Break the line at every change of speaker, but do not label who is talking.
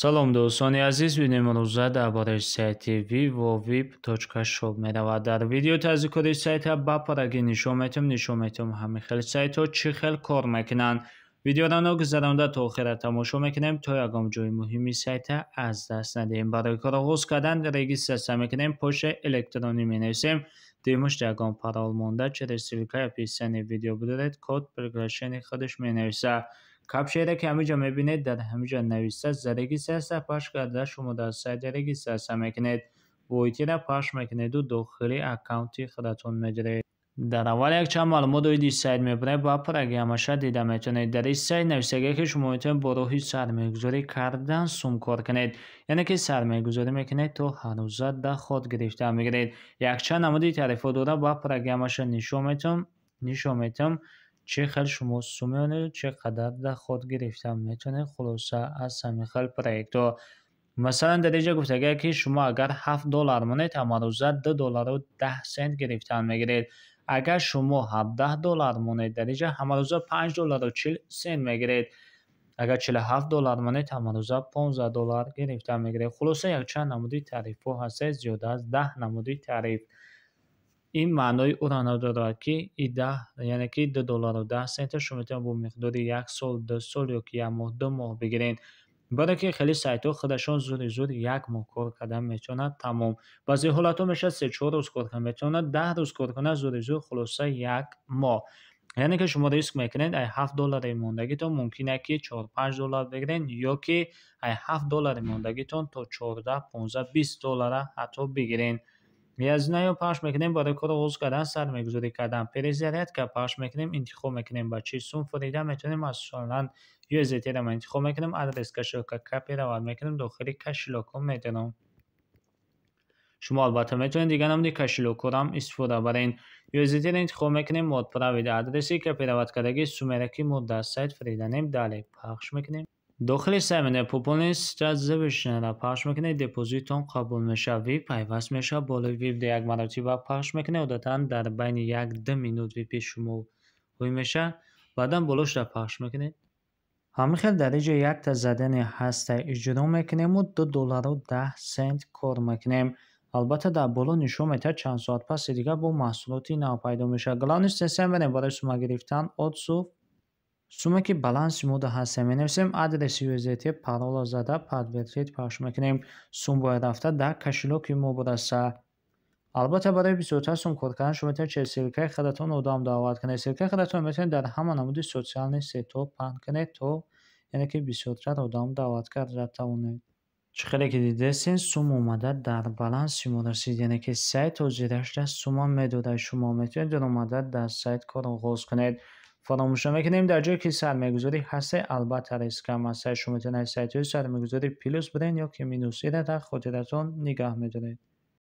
салом дӯстони азиз бинимрӯза дар бораи сайти vvovib tochkasho меравад дар видео тазикури сайта ба парагӣ нишон метим нишон метим ҳамин хел сайтҳо чӣ хел кор мекунанд видеодан гузаронда то охира тамошо мекунем то ягон ҷои муҳими сайта аз даст надиҳем барои кор оғоз кардан регистратсия мекунем почта электронӣ менависем димуш ягон парол монда через силка описани видео бидоред код прогрешени худаш менависад капшера ки ҳамиҷо мебинед дар ҳамиҷо нависта зарегистратсия паш карда шумо дар сайте регистратсия мекунед воитира паш мекунеду дохили аккаунти худатон меҷиред در اول یک چند معلومات روی دیست سایت میبره با پر اگه همشه دیده میتونید در این سایت نویسگی که شما میتونید با سرمیگذاری کردن سوم کار کنید یعنی که سرمیگذاری میکنید تو هر روزه در خود گرفته میگرید یک چند نمودی تعریف دوره با پر اگه همشه نشون میتونم نشو میتونم چه خل شما سومیانه چه قدر در خود گرفته میتونید خلاصه از سمی خل پروژه مثلا در اینجا گفته که شما اگر 7 دلار مونید اما روزت 2 دلار و 10 سنت گرفتن میگیرید اگر شما 17 دلار مونید در اینجا همه روزا 5 دلار و 40 سنت میگیرید اگر 47 دلار مونید همه روزا 15 دلار گرفته میگیرید خلاصه یک چند نمودی تعریف ها هست زیاد از 10 نمودی تعریف این معنای او را ندارد که ای ده یعنی که دو دلار و 10 سنت شما میتونید به مقدار یک سال دو سال یا که یک ماه دو ماه بگیرید برای که خیلی سایت ها خودشان زود زود یک ماه کار کردن میتونه تمام بعضی حالت ها میشه سه چهار روز کار کنه میتونه ده روز کار کنه زود زود خلاصه یک ماه یعنی که شما ریسک میکنید ای هفت دلار ماندگیتون ممکنه که چهار پنج دلار بگیرین یا که ای هفت دلار ماندگیتون تا چهارده پونزه بیست دلار حتی بگیرین میازنایو پاش میکنیم با دکتر روز کردن سر میگذاری کردن پریزیریت که پاش میکنیم انتخاب میکنیم با چی سون فریده میتونیم از سالان یو زیتی رو انتخاب میکنیم ادرس کشو که کپی رو میکنیم داخلی کشلو کن میتونم شما البته میتونید دیگه نمیدی کشلو کنم استفاده برین یو زیتی رو انتخاب میکنیم مود پراوید ادرسی که پیروات کردگی سومرکی مود در سایت فریده نیم دالی پخش میکنیم داخل سمنه پوپولنس جذب شنه پخش میکنه دپوزیتون قبول میشه وی پیوست میشه بالای ویب یک مرتبه پخش میکنه و در بین یک ده مینوت وی پیش شما روی میشه بعدا بلوش را پخش میکنه همین خیلی در یک تا زدن هسته اجرا میکنیم و دو دلار و ده سنت کار میکنیم البته در بلو نشون تا چند ساعت پس دیگه با محصولاتی نو پیدا میشه گلانش سیستم برای شما گرفتن آدسوف Summa-ki balans moda HTML-ем адрес UZT парола зада подтвердить пахш мекунем. Сум бояд рафта дар кошелёки мо бураста. البته برای 24 سوم کار کردن شما میتونید چه سرکه خداتون رو دعوت کنید سرکه خودتون در همان نمودی سوشال نیست تو پن کنید تو یعنی که 24 رو دعوت کرد را توانید چخیلی که دیدستین سوم اومده در بالانس شما رسید یعنی که سایت و زیرش را شما میتونید در اومده در سایت کار آغاز کنید فراموش کنیم در جایی که سرمایه گذاری هست البته ریسک هم از شما تنهای سایت های برین یا که مینوس را در خاطرتان نگاه میدونید.